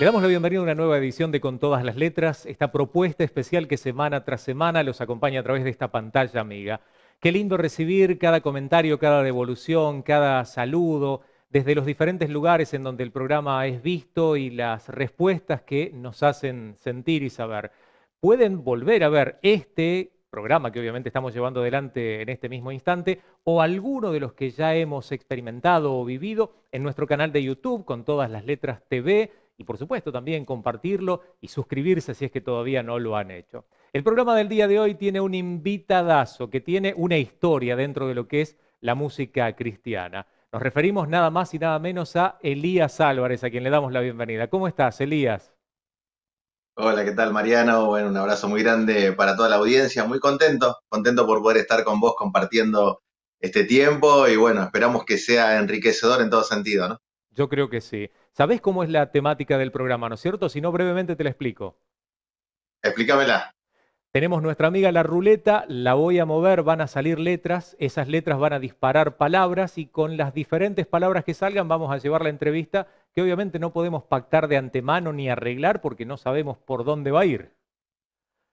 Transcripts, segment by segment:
Le damos la bienvenida a una nueva edición de Con Todas las Letras, esta propuesta especial que semana tras semana los acompaña a través de esta pantalla amiga. Qué lindo recibir cada comentario, cada devolución, cada saludo, desde los diferentes lugares en donde el programa es visto y las respuestas que nos hacen sentir y saber. Pueden volver a ver este programa que obviamente estamos llevando adelante en este mismo instante, o alguno de los que ya hemos experimentado o vivido en nuestro canal de YouTube con todas las letras TV y por supuesto también compartirlo y suscribirse si es que todavía no lo han hecho. El programa del día de hoy tiene un invitadazo que tiene una historia dentro de lo que es la música cristiana. Nos referimos nada más y nada menos a Elías Álvarez, a quien le damos la bienvenida. ¿Cómo estás, Elías? Hola, ¿qué tal Mariano? Bueno, un abrazo muy grande para toda la audiencia, muy contento, contento por poder estar con vos compartiendo este tiempo y bueno, esperamos que sea enriquecedor en todo sentido, ¿no? Yo creo que sí. ¿Sabés cómo es la temática del programa, no es cierto? Si no, brevemente te la explico. Explícamela. Tenemos nuestra amiga la ruleta, la voy a mover, van a salir letras, esas letras van a disparar palabras y con las diferentes palabras que salgan vamos a llevar la entrevista que obviamente no podemos pactar de antemano ni arreglar porque no sabemos por dónde va a ir.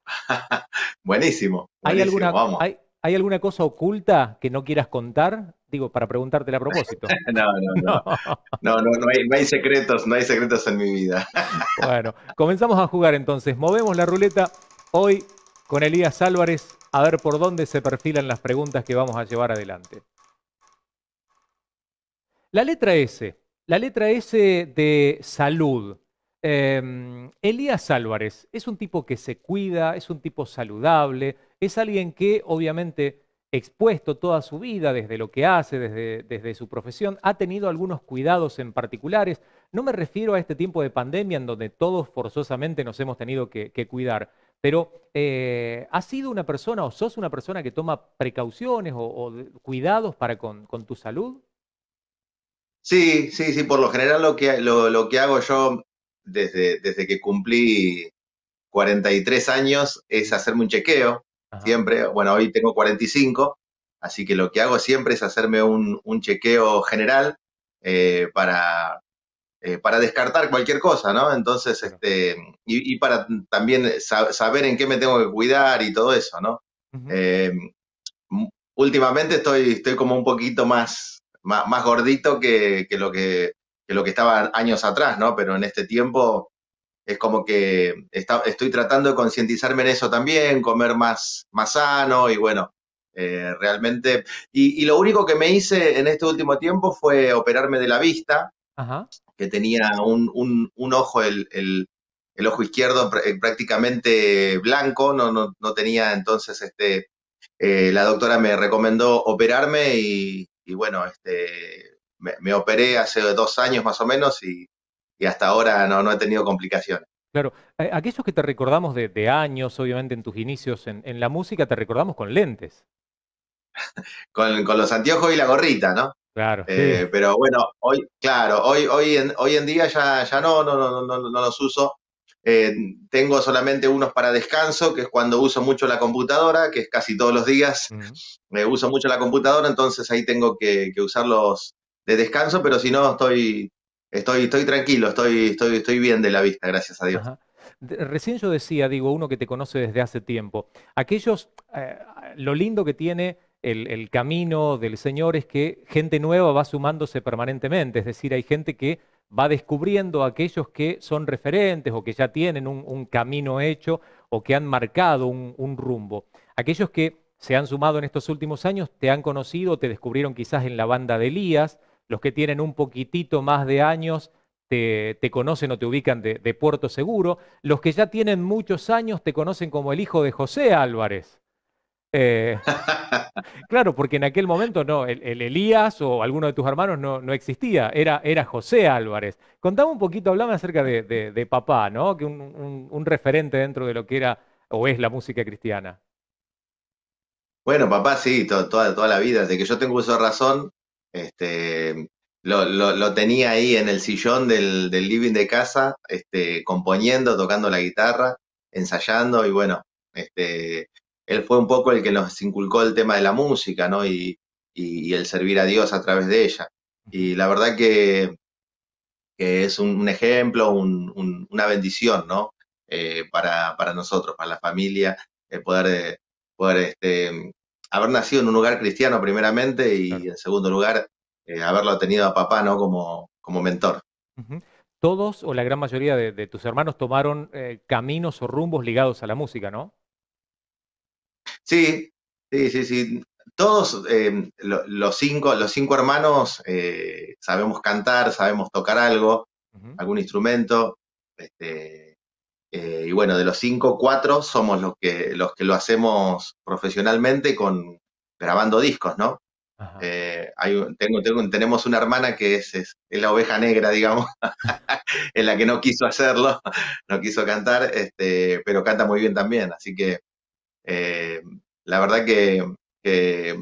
buenísimo. ¿Hay, alguna, ¿Hay alguna cosa oculta que no quieras contar? Digo, para preguntártela a propósito. no, no, no. No, hay, secretos, no hay secretos en mi vida. bueno, comenzamos a jugar entonces. Movemos la ruleta hoy con Elías Álvarez a ver por dónde se perfilan las preguntas que vamos a llevar adelante. La letra S, la letra S de salud. Em, Elías Álvarez es un tipo que se cuida, es un tipo saludable, es alguien que obviamente expuesto toda su vida, desde lo que hace, desde, su profesión, ha tenido algunos cuidados en particulares. No me refiero a este tiempo de pandemia en donde todos forzosamente nos hemos tenido que, cuidar, pero eh, ¿has sido una persona o sos una persona que toma precauciones o, cuidados para con, tu salud? Sí, sí, sí, por lo general lo que, que hago yo desde, desde que cumplí 43 años es hacerme un chequeo Siempre, bueno, hoy tengo 45, así que lo que hago siempre es hacerme un, chequeo general eh, para, eh, para descartar cualquier cosa, ¿no? Entonces, este, y, para también saber en qué me tengo que cuidar y todo eso, ¿no? Em, últimamente estoy, estoy como un poquito más, más, gordito que, que, lo que, que, lo que estaba años atrás, ¿no? Pero en este tiempo es como que estoy tratando de concientizarme en eso también, comer más, más sano y bueno, eh, realmente. Y, lo único que me hice en este último tiempo fue operarme de la vista, que tenía un, un, ojo, el, el, ojo izquierdo eh, prácticamente blanco, no, no, tenía entonces este. Eh, la doctora me recomendó operarme y, bueno, este, me, me, operé hace dos años más o menos y, y hasta ahora no, no he tenido complicaciones. Claro, eh, aquellos que te recordamos de, años, obviamente en tus inicios en, la música, te recordamos con lentes. con, los anteojos y la gorrita, ¿no? Claro. Eh, pero bueno, hoy, claro, hoy, hoy, en, hoy en día ya, ya no, no, no, no, no los uso. Eh, tengo solamente unos para descanso, que es cuando uso mucho la computadora, que es casi todos los días. Me uso mucho la computadora, entonces ahí tengo que usarlos de descanso, pero si no, estoy, Estoy, tranquilo, estoy, estoy, bien de la vista, gracias a Dios. Recién yo decía, digo, uno que te conoce desde hace tiempo, aquellos, eh, lo lindo que tiene el, camino del Señor es que gente nueva va sumándose permanentemente, es decir, hay gente que va descubriendo aquellos que son referentes o que ya tienen un, camino hecho o que han marcado un, un rumbo. Aquellos que se han sumado en estos últimos años, te han conocido, te descubrieron quizás en la banda de Elías, los que tienen un poquitito más de años te, conocen o te ubican de, Puerto Seguro, los que ya tienen muchos años te conocen como el hijo de José Álvarez. Eh, claro, porque en aquel momento no, el, Elías o alguno de tus hermanos no, no existía, era, era, José Álvarez. Contame un poquito, hablame acerca de, de, papá, ¿no? Que un, referente dentro de lo que era o es la música cristiana. Bueno, papá, sí, toda, toda la vida. Desde que yo tengo esa razón, este, lo, tenía ahí en el sillón del, living de casa, este, componiendo, tocando la guitarra, ensayando y bueno, este, él fue un poco el que nos inculcó el tema de la música, ¿no? Y, el servir a Dios a través de ella. Y la verdad que, que es un, ejemplo, una bendición, ¿no? Eh, para, nosotros, para la familia, eh, poder, poder este, haber nacido en un lugar cristiano primeramente y en segundo lugar eh, haberlo tenido a papá ¿no? como, como mentor. Todos o la gran mayoría de, tus hermanos tomaron eh, caminos o rumbos ligados a la música, ¿no? Sí, sí, sí, sí. Todos em, los, cinco, los cinco hermanos eh, sabemos cantar, sabemos tocar algo, algún instrumento. Este, eh, y bueno, de los cinco, cuatro somos los que, los que lo hacemos profesionalmente con grabando discos, ¿no? Eh, tengo, tenemos una hermana que es, la oveja negra, digamos, en la que no quiso hacerlo, no quiso cantar, este, pero canta muy bien también. Así que eh, la verdad que, que,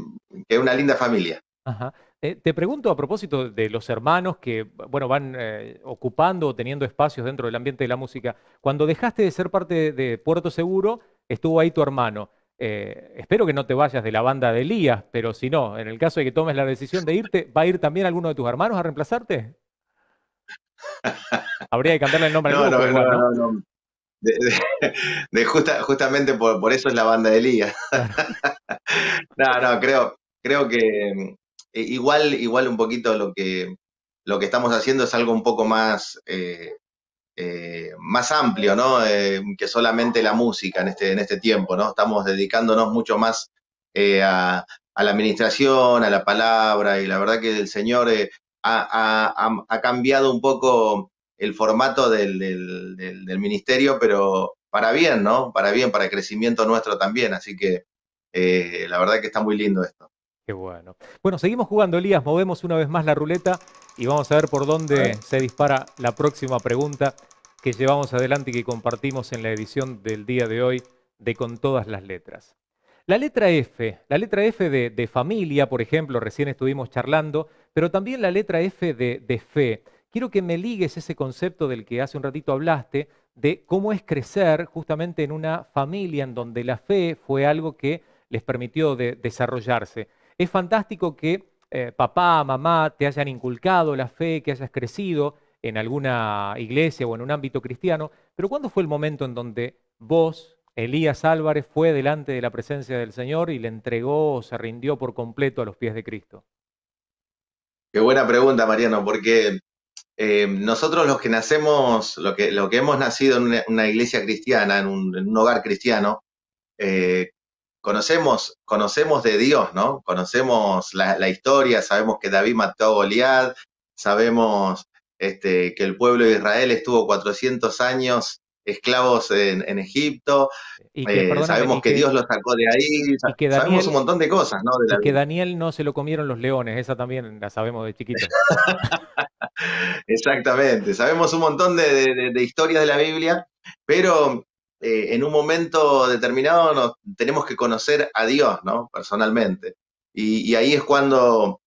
es una linda familia. Ajá. Eh, te pregunto a propósito de los hermanos que bueno, van eh, ocupando o teniendo espacios dentro del ambiente de la música. Cuando dejaste de ser parte de Puerto Seguro, estuvo ahí tu hermano. Eh, espero que no te vayas de la banda de Elías, pero si no, en el caso de que tomes la decisión de irte, ¿va a ir también alguno de tus hermanos a reemplazarte? Habría que cambiarle el nombre no, al grupo. No, no, no, De, justamente por, eso es la banda de Elías. no, no, creo, creo que mm, eh, igual, igual un poquito lo que, lo que estamos haciendo es algo un poco más, eh, eh, más amplio, ¿no? que solamente la música en este, en este tiempo, ¿no? Estamos dedicándonos mucho más a, la administración, a la palabra, y la verdad que el Señor ha, cambiado un poco el formato del, del, ministerio, pero para bien, ¿no? Para bien, para el crecimiento nuestro también. Así que la verdad que está muy lindo esto bueno. Bueno, seguimos jugando, Elías. Movemos una vez más la ruleta y vamos a ver por dónde se dispara la próxima pregunta que llevamos adelante y que compartimos en la edición del día de hoy de Con todas las letras. La letra F, la letra F de, familia, por ejemplo, recién estuvimos charlando, pero también la letra F de, fe. Quiero que me ligues ese concepto del que hace un ratito hablaste, de cómo es crecer justamente en una familia en donde la fe fue algo que les permitió desarrollarse. Es fantástico que eh, papá, mamá te hayan inculcado la fe, que hayas crecido en alguna iglesia o en un ámbito cristiano, pero ¿cuándo fue el momento en donde vos, Elías Álvarez, fue delante de la presencia del Señor y le entregó o se rindió por completo a los pies de Cristo? Qué buena pregunta, Mariano, porque eh, nosotros los que nacemos, lo que, hemos nacido en una, iglesia cristiana, en un, hogar cristiano, eh, conocemos, conocemos de Dios, ¿no? Conocemos la, historia, sabemos que David mató a Goliat, sabemos este, que el pueblo de Israel estuvo 400 años esclavos en, Egipto, eh, sabemos que, Dios lo sacó de ahí, sabemos un montón de cosas, ¿no? que Daniel no se lo comieron los leones, esa también la sabemos de chiquito. Exactamente, sabemos un montón de, de historias de la Biblia, pero eh, en un momento determinado tenemos que conocer a Dios, ¿no? Personalmente. Y, ahí es cuando,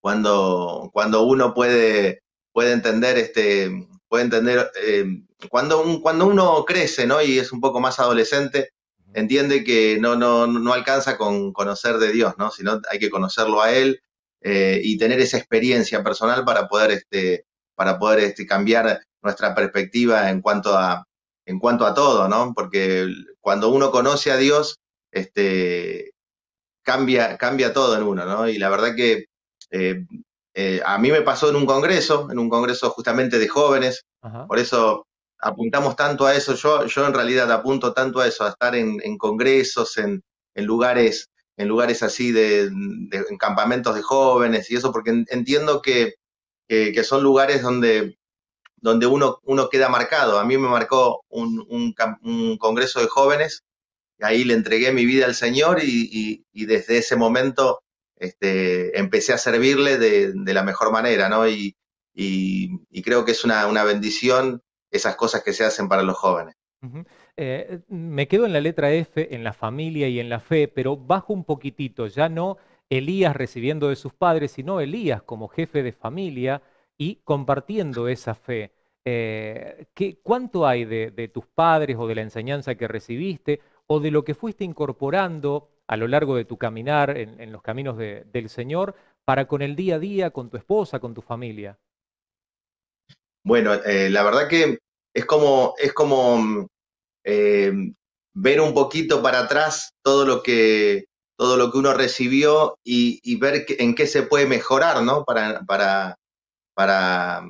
cuando, cuando uno puede, puede entender este, puede entender, eh, cuando, cuando uno crece, ¿no? Y es un poco más adolescente, entiende que no, no, no alcanza con conocer de Dios, ¿no? Sino hay que conocerlo a Él eh, y tener esa experiencia personal para poder, este, para poder este, cambiar nuestra perspectiva en cuanto a, en cuanto a todo, ¿no? Porque cuando uno conoce a Dios, este, cambia, cambia todo en uno, ¿no? Y la verdad que eh, eh, a mí me pasó en un congreso, en un congreso justamente de jóvenes, por eso apuntamos tanto a eso, yo, yo en realidad apunto tanto a eso, a estar en, congresos, en, lugares en lugares así, de, en campamentos de jóvenes y eso, porque entiendo que son lugares donde donde uno, uno queda marcado. A mí me marcó un, congreso de jóvenes, y ahí le entregué mi vida al Señor y, desde ese momento este, empecé a servirle de, la mejor manera, ¿no? Y, creo que es una, bendición esas cosas que se hacen para los jóvenes. Eh, me quedo en la letra F, en la familia y en la fe, pero bajo un poquitito, ya no Elías recibiendo de sus padres, sino Elías como jefe de familia, y compartiendo esa fe. Eh, ¿Cuánto hay de, tus padres o de la enseñanza que recibiste o de lo que fuiste incorporando a lo largo de tu caminar en, los caminos del Señor para con el día a día, con tu esposa, con tu familia? Bueno, eh, la verdad que es como, es como eh, ver un poquito para atrás todo lo que, todo lo que uno recibió y, ver en qué se puede mejorar, ¿no? para, para,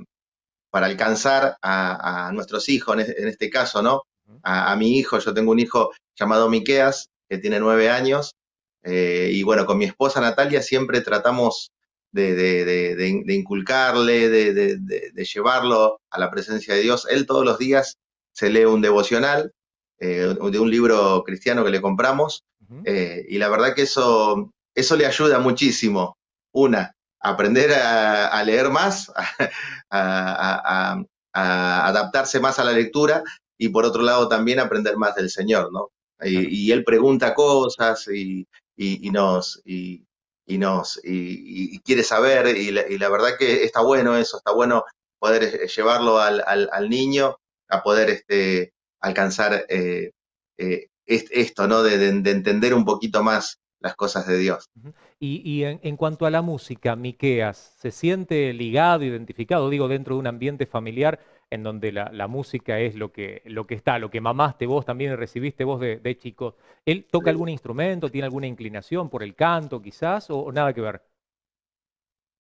alcanzar a, nuestros hijos, en, este caso, ¿no? A, mi hijo, yo tengo un hijo llamado Miqueas, que tiene nueve años, eh, y bueno, con mi esposa Natalia siempre tratamos de, inculcarle, de, llevarlo a la presencia de Dios. Él todos los días se lee un devocional eh, de un libro cristiano que le compramos, eh, y la verdad que eso, eso le ayuda muchísimo, una, aprender a, leer más, a, adaptarse más a la lectura y por otro lado también aprender más del Señor, ¿no? Y, Él pregunta cosas y, y, y nos... Y, quiere saber, y la, verdad que está bueno eso, está bueno poder eh, llevarlo al, niño a poder este, alcanzar eh, eh, esto, ¿no? de, entender un poquito más las cosas de Dios. Y, en, cuanto a la música, Miqueas, ¿se siente ligado, identificado, digo, dentro de un ambiente familiar en donde la, música es lo que, lo que está, lo que mamaste vos también y recibiste vos de, de chico? ¿Él toca algún instrumento, tiene alguna inclinación por el canto quizás o, nada que ver?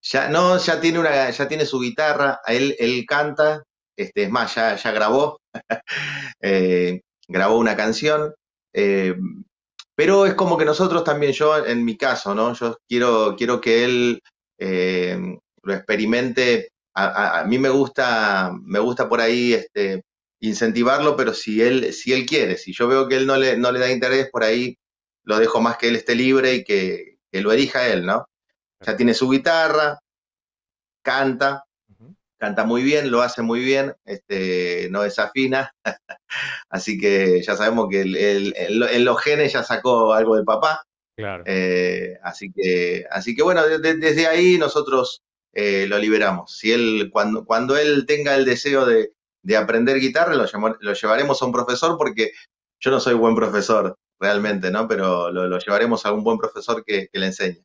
Ya, no, ya tiene, una, ya tiene su guitarra, él, canta, este, es más, ya, grabó, eh, grabó una canción. Eh, pero es como que nosotros también, yo en mi caso, ¿no? Yo quiero, quiero que él eh, lo experimente. A, mí me gusta, me gusta por ahí este, incentivarlo, pero si él, si él quiere, si yo veo que él no le, no le da interés, por ahí lo dejo más que él esté libre y que, que lo elija él, ¿no? Ya tiene su guitarra, canta, canta muy bien, lo hace muy bien, este, no desafina, así que ya sabemos que el, en los genes ya sacó algo de papá. Eh, así, que, así que bueno, desde ahí nosotros eh, lo liberamos. Si él, cuando, cuando él tenga el deseo de, aprender guitarra, lo, lo, llevaremos a un profesor porque yo no soy buen profesor realmente, ¿no? Pero lo, llevaremos a un buen profesor que le enseñe.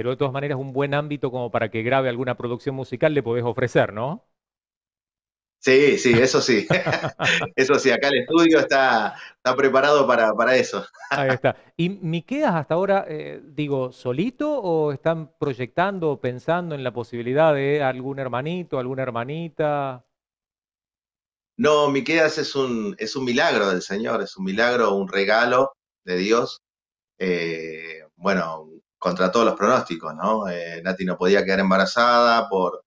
Pero de todas maneras, un buen ámbito como para que grabe alguna producción musical le podés ofrecer, ¿no? Sí, sí, eso sí. eso sí, acá el estudio está, preparado para, eso. Ahí está. ¿Y Miqueas hasta ahora, eh, digo, solito o están proyectando o pensando en la posibilidad de algún hermanito, alguna hermanita? No, Miqueas es un, es un milagro del Señor, es un milagro, un regalo de Dios. Eh, bueno, contra todos los pronósticos, ¿no? Eh, Nati no podía quedar embarazada por,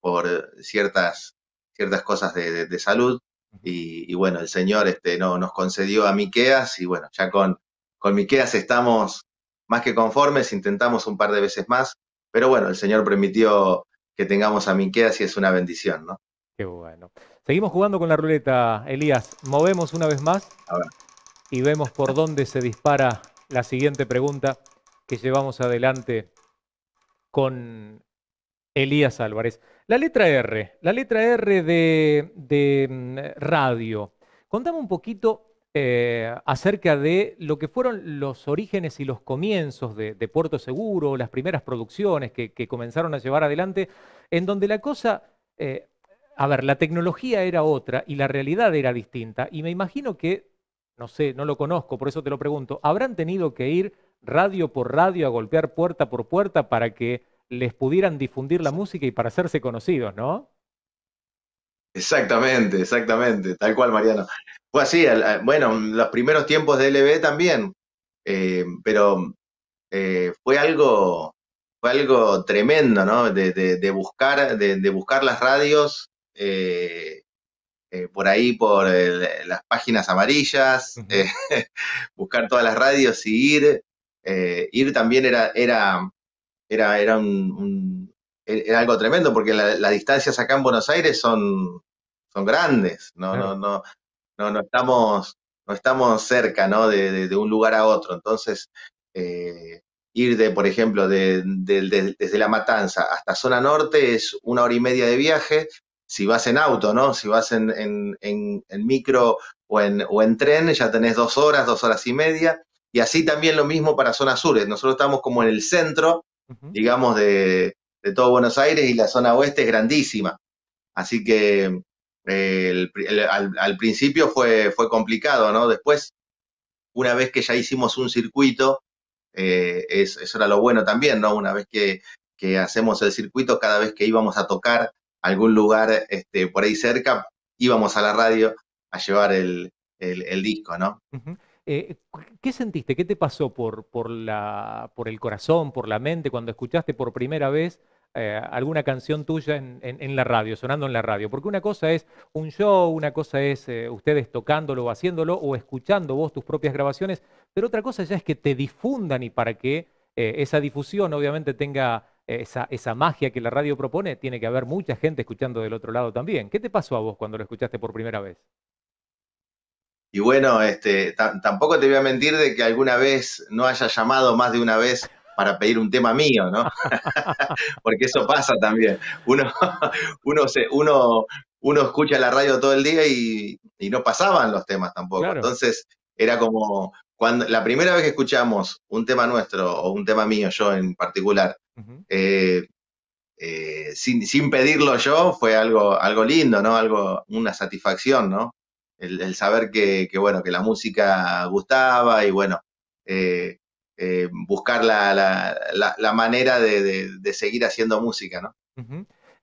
por ciertas, ciertas cosas de, salud y, bueno, el Señor este, no, nos concedió a Miqueas y bueno, ya con, con Miqueas estamos más que conformes, intentamos un par de veces más, pero bueno, el Señor permitió que tengamos a Miqueas y es una bendición, ¿no? Qué bueno. Seguimos jugando con la ruleta, Elías. Movemos una vez más y vemos por dónde se dispara la siguiente pregunta que llevamos adelante con Elías Álvarez. La letra R, la letra R de, mm, radio. Contame un poquito eh, acerca de lo que fueron los orígenes y los comienzos de, Puerto Seguro, las primeras producciones que, comenzaron a llevar adelante, en donde la cosa, eh, a ver, la tecnología era otra y la realidad era distinta. Y me imagino que, no sé, no lo conozco, por eso te lo pregunto, habrán tenido que ir radio por radio, a golpear puerta por puerta para que les pudieran difundir la música y para hacerse conocidos, ¿no? Exactamente, exactamente, tal cual, Mariano. Fue así, bueno, los primeros tiempos de LB también, eh, pero eh, fue algo fue algo tremendo, ¿no? De, buscar, de, buscar las radios eh, por ahí, por las páginas amarillas, buscar todas las radios y ir eh, ir también era, era, era, era, un, e-, era algo tremendo, porque las distancias acá en Buenos Aires son, son grandes, no, no, no, no, no, estamos, no estamos cerca ¿no? De, de, un lugar a otro. Entonces, eh, ir de, por ejemplo, de, desde La Matanza hasta zona norte es una hora y media de viaje. Si vas en auto, ¿no? Si vas en, en, micro o en, o en tren, ya tenés dos horas, dos horas y media. Y así también lo mismo para zona sur. Nosotros estamos como en el centro, digamos, de, todo Buenos Aires y la zona oeste es grandísima. Así que eh, al, principio fue, fue complicado, ¿no? Después, una vez que ya hicimos un circuito, eh, eso era lo bueno también, ¿no? Una vez que, hacemos el circuito, cada vez que íbamos a tocar algún lugar este, por ahí cerca, íbamos a la radio a llevar el, disco, ¿no? Eh, ¿Qué sentiste? ¿Qué te pasó por, el corazón, por la mente, cuando escuchaste por primera vez eh, alguna canción tuya en, la radio, sonando en la radio. Porque una cosa es un show, una cosa es eh, ustedes tocándolo o haciéndolo o escuchando vos tus propias grabaciones, pero otra cosa ya es que te difundan y para que esa difusión obviamente tenga esa, magia que la radio propone, tiene que haber mucha gente escuchando del otro lado también. ¿Qué te pasó a vos cuando lo escuchaste por primera vez? Y bueno, este, tampoco te voy a mentir de que alguna vez no haya llamado más de una vez para pedir un tema mío, ¿no? Porque eso pasa también. Uno, uno, se, uno, uno escucha la radio todo el día y, no pasaban los temas tampoco. Entonces, era como cuando la primera vez que escuchamos un tema nuestro o un tema mío, yo en particular, eh, eh, sin, sin, pedirlo yo, fue algo, algo lindo, ¿no? Algo, una satisfacción, ¿no? el, saber que, bueno, que la música gustaba y, bueno, eh, eh, buscar la, la, la, manera de, de, seguir haciendo música, ¿no?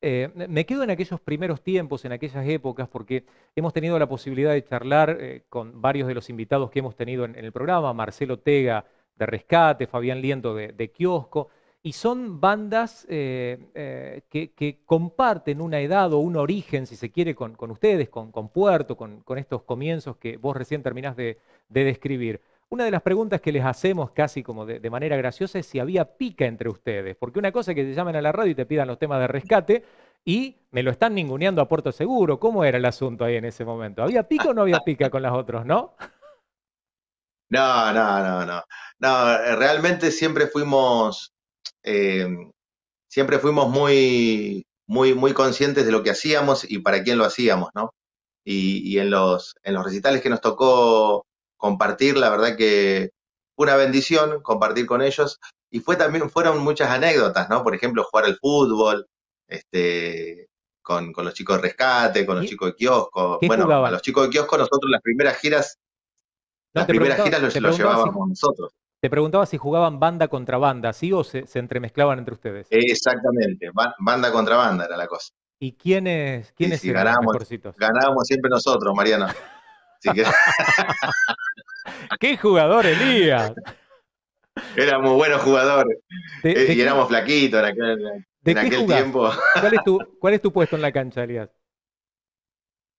Eh, me quedo en aquellos primeros tiempos, en aquellas épocas, porque hemos tenido la posibilidad de charlar con varios de los invitados que hemos tenido en, el programa, Marcelo Tega de Rescate, Fabián Liento de, de Kiosco, y son bandas eh, eh, que, comparten una edad o un origen, si se quiere, con, ustedes, con, Puerto, con, estos comienzos que vos recién terminás de, describir. Una de las preguntas que les hacemos casi como de, manera graciosa es si había pica entre ustedes, porque una cosa es que te llamen a la radio y te pidan los temas de rescate y me lo están ninguneando a Puerto Seguro. ¿Cómo era el asunto ahí en ese momento? ¿Había pica o no había pica con las otras, No, no, no, no. No, eh, realmente siempre fuimos Em, siempre fuimos muy, muy, muy conscientes de lo que hacíamos y para quién lo hacíamos, ¿no? Y, en, los, en los recitales que nos tocó compartir, la verdad que una bendición compartir con ellos. Y fue también, fueron muchas anécdotas, ¿no? Por ejemplo, jugar al fútbol, este, con, los chicos de rescate, con los chicos de kiosco. Bueno, los chicos de kiosco nosotros las primeras giras, las primeras giras los, llevábamos nosotros. Te preguntaba si jugaban banda contra banda, ¿sí? ¿O se, entremezclaban entre ustedes? Exactamente, banda contra banda era la cosa. ¿Y quiénes, quiénes sí, sí, ganábamos, ganábamos siempre nosotros, Mariano. ¡Qué jugador, Elías! Éramos buenos jugadores. Eh, y éramos flaquitos en aquel, tiempo. ¿Cuál es, tu, ¿Cuál es tu puesto en la cancha, Elías?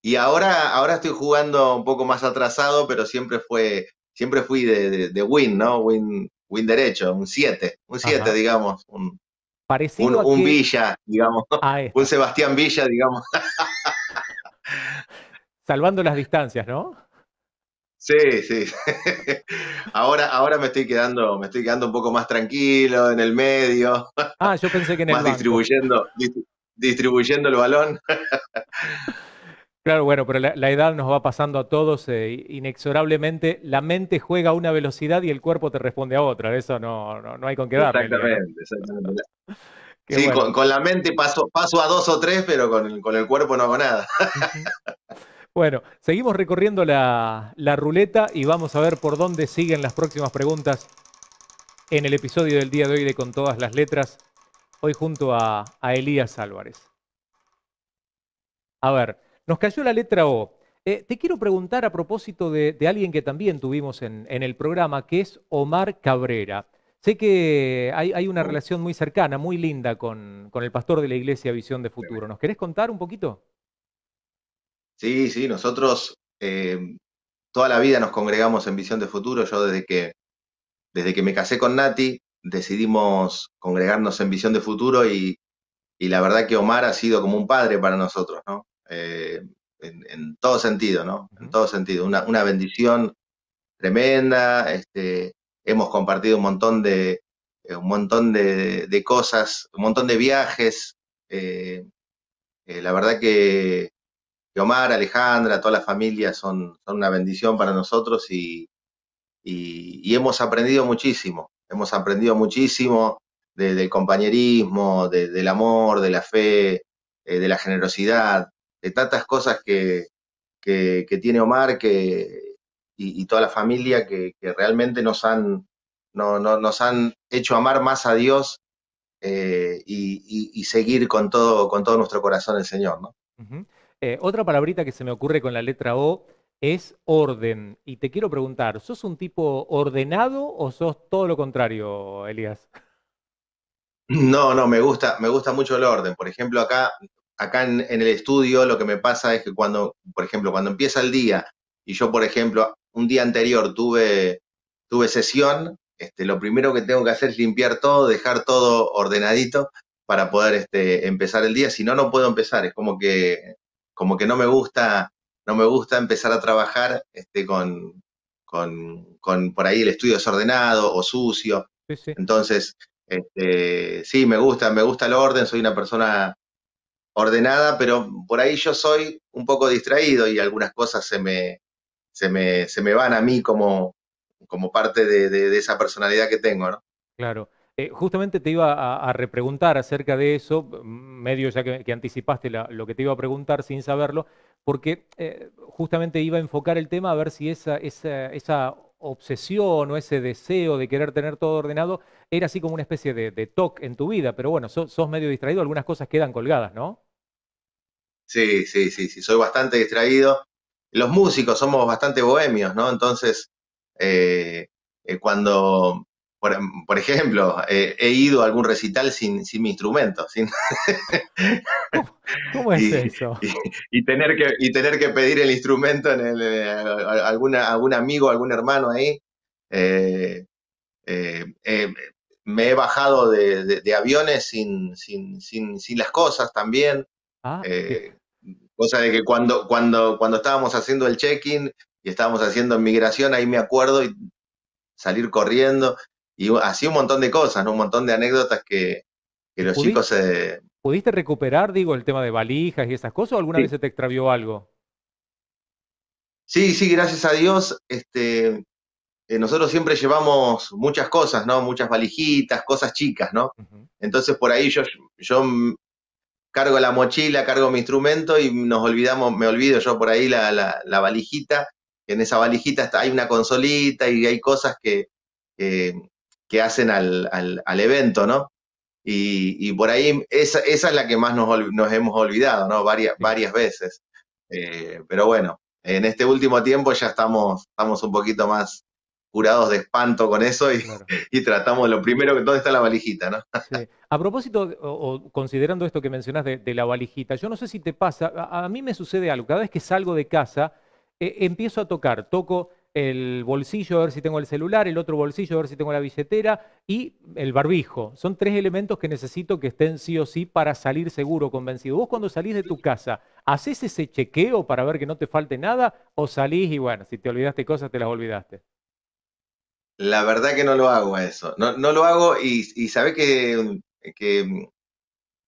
Y ahora, ahora estoy jugando un poco más atrasado, pero siempre fue siempre fui de, de, win, ¿no? Win, derecho, un 7, un 7, digamos, un, un, Villa, digamos, un Sebastián Villa, digamos. Salvando las distancias, ¿no? Sí, sí. Ahora, ahora me estoy quedando, me estoy quedando un poco más tranquilo en el medio. Ah, yo pensé que en el más distribuyendo, distribuyendo el balón. Claro, bueno, pero la, edad nos va pasando a todos eh, inexorablemente. La mente juega a una velocidad y el cuerpo te responde a otra. Eso no, no, hay con qué darle. Exactamente, sí, con, la mente paso, paso, a dos o tres, pero con el, con el cuerpo no hago nada. bueno, seguimos recorriendo la, ruleta y vamos a ver por dónde siguen las próximas preguntas en el episodio del día de hoy de Con Todas las Letras, hoy junto a, a Elías Álvarez. A ver, nos cayó la letra O. Eh, te quiero preguntar a propósito de, alguien que también tuvimos en, el programa, que es Omar Cabrera. Sé que hay, una relación muy cercana, muy linda con, el pastor de la iglesia Visión de Futuro. ¿Nos querés contar un poquito? Sí, sí, nosotros eh, toda la vida nos congregamos en Visión de Futuro. Yo desde que, desde que me casé con Nati decidimos congregarnos en Visión de Futuro y, y la verdad que Omar ha sido como un padre para nosotros, ¿no? Eh, en, todo sentido, ¿no? En todo sentido. Una, bendición tremenda. Este, hemos compartido un montón de, eh, un montón de, de cosas, un montón de viajes. Eh, la verdad que, Omar, Alejandra, toda la familia son, son una bendición para nosotros y, y, hemos aprendido muchísimo. Hemos aprendido muchísimo de, del compañerismo, del amor, de la fe, de la generosidad, de tantas cosas que, que, tiene Omar que, y, toda la familia que, realmente nos han, no, nos han hecho amar más a Dios eh, y, seguir con todo, con todo nuestro corazón el Señor. ¿no? Eh, otra palabrita que se me ocurre con la letra O es orden. Y te quiero preguntar, ¿sos un tipo ordenado o sos todo lo contrario, Elías? No, no, me gusta, me gusta mucho el orden. Por ejemplo, acá acá en, el estudio lo que me pasa es que cuando, por ejemplo, cuando empieza el día y yo, por ejemplo, un día anterior tuve, tuve sesión, este, lo primero que tengo que hacer es limpiar todo, dejar todo ordenadito para poder este, empezar el día. Si no, no puedo empezar. Es como que, como que no me gusta, no me gusta empezar a trabajar este, con, con, por ahí el estudio desordenado o sucio. Entonces, este, sí, me gusta, me gusta el orden, soy una persona ordenada, pero por ahí yo soy un poco distraído y algunas cosas se me, se me, se me van a mí como, como parte de, esa personalidad que tengo, Claro. Eh, justamente te iba a, repreguntar acerca de eso, medio ya que, anticipaste lo que te iba a preguntar sin saberlo, porque eh, justamente iba a enfocar el tema a ver si esa, esa, esa obsesión o ese deseo de querer tener todo ordenado era así como una especie de, de toque en tu vida, pero bueno, sos, medio distraído, algunas cosas quedan colgadas, ¿no? Sí, sí, sí, sí, soy bastante distraído. Los músicos somos bastante bohemios, ¿no? Entonces, eh, eh, cuando por, ejemplo, eh, he ido a algún recital sin, sin mi instrumento. ¿Cómo es eso? Y, tener que, y tener que pedir el instrumento en el, eh, alguna, algún amigo, algún hermano ahí. Eh, me he bajado de, aviones sin, sin, sin, las cosas también. Ah, cosa de que cuando, cuando, cuando estábamos haciendo el check-in y estábamos haciendo migración, ahí me acuerdo y salir corriendo y así un montón de cosas, ¿no? un montón de anécdotas que, los chicos se... ¿Pudiste recuperar, digo, el tema de valijas y esas cosas o alguna vez se te extravió algo? Sí, sí, gracias a Dios. Este, eh, nosotros siempre llevamos muchas cosas, ¿no? Muchas valijitas, cosas chicas, ¿no? Entonces por ahí yo, yo cargo la mochila, cargo mi instrumento y nos olvidamos, me olvido yo por ahí la, la, valijita. En esa valijita está, hay una consolita y hay cosas que, que hacen al, evento, ¿no? Y, por ahí esa, es la que más nos, hemos olvidado, ¿no? Varias, varias veces. Eh, pero bueno, en este último tiempo ya estamos, estamos un poquito más curados de espanto con eso y, tratamos lo primero que todo está la valijita, ¿no? A propósito, o, considerando esto que mencionas de, la valijita, yo no sé si te pasa, a, mí me sucede algo, cada vez que salgo de casa, eh, empiezo a tocar, toco el bolsillo a ver si tengo el celular, el otro bolsillo a ver si tengo la billetera y el barbijo. Son tres elementos que necesito que estén sí o sí para salir seguro, convencido. Vos cuando salís de tu casa, ¿haces ese chequeo para ver que no te falte nada o salís y bueno, si te olvidaste cosas, te las olvidaste? La verdad que no lo hago eso. No, lo hago y, y sabés que, eh,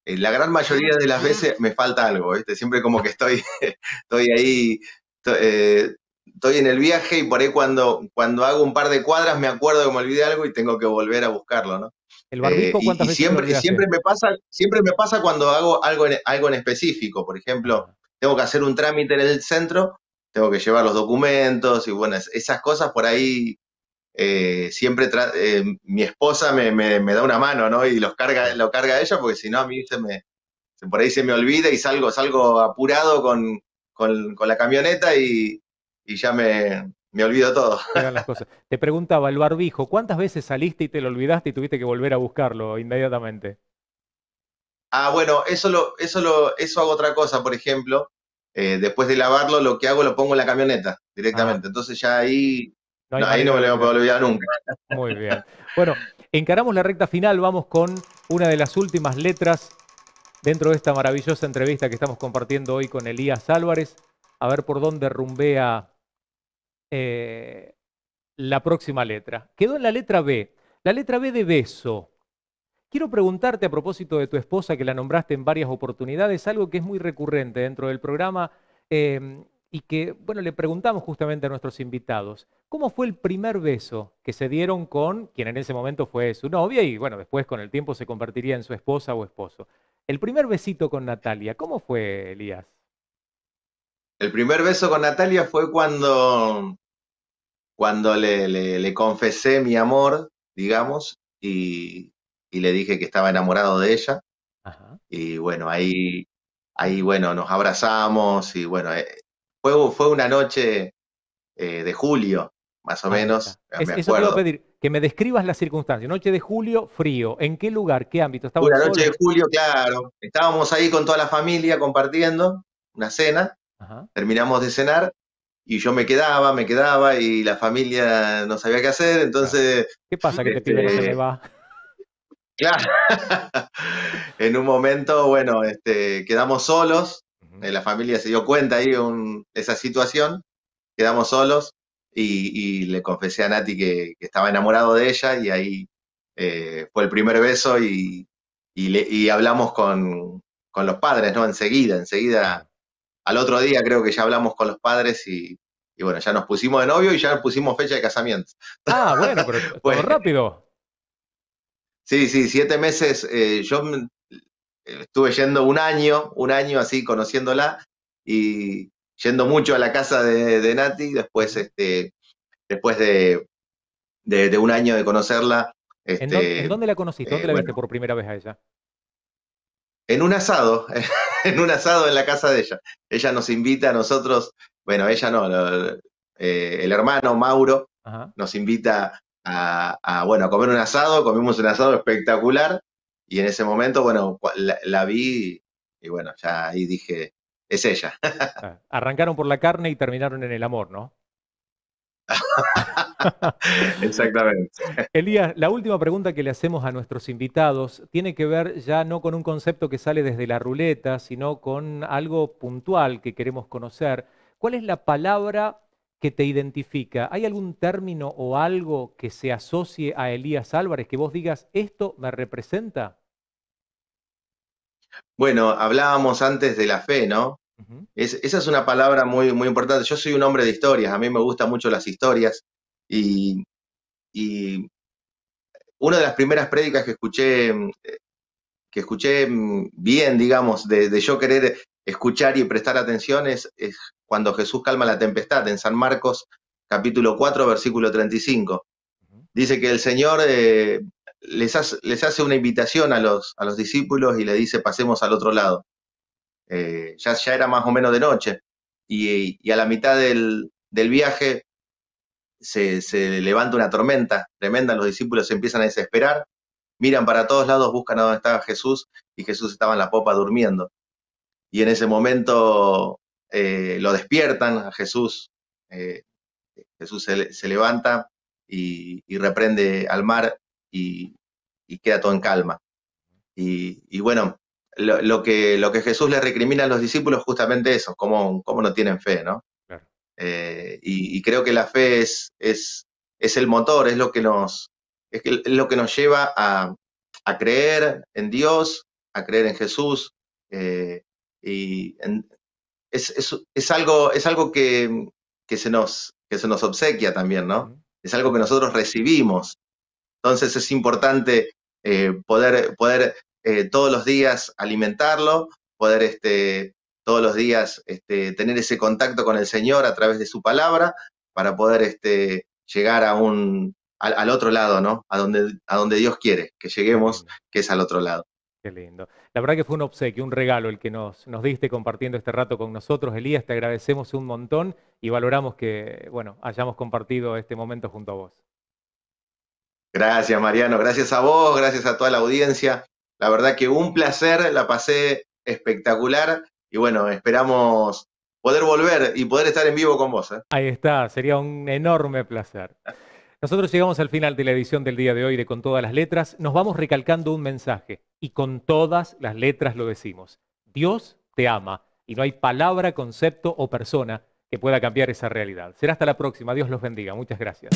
la gran mayoría de las veces me falta algo, ¿viste? Siempre como que estoy, estoy ahí eh, estoy en el viaje y por ahí cuando, cuando hago un par de cuadras me acuerdo que me olvidé algo y tengo que volver a buscarlo, ¿no? El eh, y, siempre, siempre me pasa, siempre me pasa cuando hago algo en, algo en específico. Por ejemplo, tengo que hacer un trámite en el centro, tengo que llevar los documentos y bueno, esas cosas por ahí eh, siempre eh, mi esposa me, da una mano, ¿no? Y los carga, lo carga ella, porque si no a mí se me, por ahí se me olvida y salgo, salgo apurado con la camioneta y, y ya me, me olvido todo. Te preguntaba el barbijo, ¿cuántas veces saliste y te lo olvidaste y tuviste que volver a buscarlo inmediatamente? Ah, bueno, eso lo, eso eso hago otra cosa, por ejemplo. Eh, después de lavarlo, lo que hago lo pongo en la camioneta directamente. Ah. Entonces ya ahí no, ahí no me lo voy olvidar nunca. Muy bien. Bueno, encaramos la recta final, vamos con una de las últimas letras dentro de esta maravillosa entrevista que estamos compartiendo hoy con Elías Álvarez. A ver por dónde rumbea eh, la próxima letra. Quedó en la letra B, la letra B de beso. Quiero preguntarte a propósito de tu esposa, que la nombraste en varias oportunidades, algo que es muy recurrente dentro del programa em, y que, bueno, le preguntamos justamente a nuestros invitados, ¿cómo fue el primer beso que se dieron con quien en ese momento fue su novia y, bueno, después con el tiempo se convertiría en su esposa o esposo? El primer besito con Natalia, ¿cómo fue, Elías? El primer beso con Natalia fue cuando cuando le, confesé mi amor, digamos, y, le dije que estaba enamorado de ella. Y bueno, ahí, ahí, bueno, nos abrazamos y bueno, eh, fue, una noche eh, de julio, más o menos. Eh, eso pedir, que me describas las circunstancias. Noche de julio, frío. ¿En qué lugar, qué ámbito? una noche de julio, claro. Estábamos ahí con toda la familia compartiendo una cena. Terminamos de cenar y yo me quedaba, me quedaba y la familia no sabía qué hacer, entonces... ¿Qué pasa que te pide que se este, va? Claro. en un momento, bueno, este, quedamos solos, eh, la familia se dio cuenta ahí de esa situación, quedamos solos y, le confesé a Nati que, estaba enamorado de ella y ahí eh, fue el primer beso y, y hablamos con, con, los padres, ¿no? Enseguida, enseguida al otro día creo que ya hablamos con los padres y, bueno, ya nos pusimos de novio y ya pusimos fecha de casamiento. Ah, bueno, pero rápido. Sí, sí, siete meses. Eh, yo estuve yendo un año, un año así conociéndola y yendo mucho a la casa de, Nati. Después, este, después de, de, un año de conocerla. ¿En, este, dónde, la conociste? Eh, ¿Dónde la viste por primera vez a ella? en un asado, en un asado en la casa de ella. Ella nos invita a nosotros, bueno, ella no, eh, el hermano Mauro nos invita a, bueno, a comer un asado, comimos un asado espectacular y en ese momento, bueno, la, la vi y bueno, ya ahí dije, es ella. Ah, arrancaron por la carne y terminaron en el amor, ¿no? Exactamente. Elías, la última pregunta que le hacemos a nuestros invitados tiene que ver ya no con un concepto que sale desde la ruleta, sino con algo puntual que queremos conocer. ¿Cuál es la palabra que te identifica? ¿Hay algún término o algo que se asocie a Elías Álvarez que vos digas, esto me representa? Bueno, hablábamos antes de la fe, ¿no? esa es una palabra muy, muy importante. Yo soy un hombre de historias, a mí me gustan mucho las historias. Y, una de las primeras prédicas que escuché, mm, eh, que escuché mm, bien, digamos, de, yo querer escuchar y prestar atención es, cuando Jesús calma la tempestad, en San Marcos capítulo 4, versículo 35. Dice que el Señor eh, les, hace, les, hace, una invitación a los, a los discípulos y le dice, pasemos al otro lado. Eh, ya, ya, era más o menos de noche y, a la mitad del, del viaje se, levanta una tormenta tremenda, los discípulos se empiezan a desesperar, miran para todos lados, buscan a dónde estaba Jesús y Jesús estaba en la popa durmiendo. Y en ese momento eh, lo despiertan a Jesús, eh, Jesús se, levanta y, reprende al mar y, queda todo en calma. Y, bueno, lo, que, lo que Jesús le recrimina a los discípulos justamente eso, cómo, cómo no tienen fe, ¿no? Eh, y, creo que la fe es, es, es el motor, es lo que nos, es lo que nos lleva a, creer en Dios, a creer en Jesús. Eh, y es, algo, es algo que, se nos, que se nos obsequia también, ¿no? Es algo que nosotros recibimos. Entonces es importante eh, poder, poder todos los días alimentarlo, poder este, todos los días este, tener ese contacto con el Señor a través de su palabra para poder este, llegar al, otro lado, ¿no? A donde, a donde Dios quiere que lleguemos, que es al otro lado. Qué lindo. La verdad que fue un obsequio, un regalo el que nos, nos diste compartiendo este rato con nosotros. Elías, te agradecemos un montón y valoramos que, bueno, hayamos compartido este momento junto a vos. Gracias, Mariano. Gracias a vos, gracias a toda la audiencia. La verdad que un placer, la pasé espectacular y bueno, esperamos poder volver y poder estar en vivo con vos. ¿eh? Ahí está, sería un enorme placer. Nosotros llegamos al final de la edición del día de hoy de Con todas las letras. Nos vamos recalcando un mensaje y con todas las letras lo decimos. Dios te ama y no hay palabra, concepto o persona que pueda cambiar esa realidad. Será hasta la próxima. Dios los bendiga. Muchas gracias.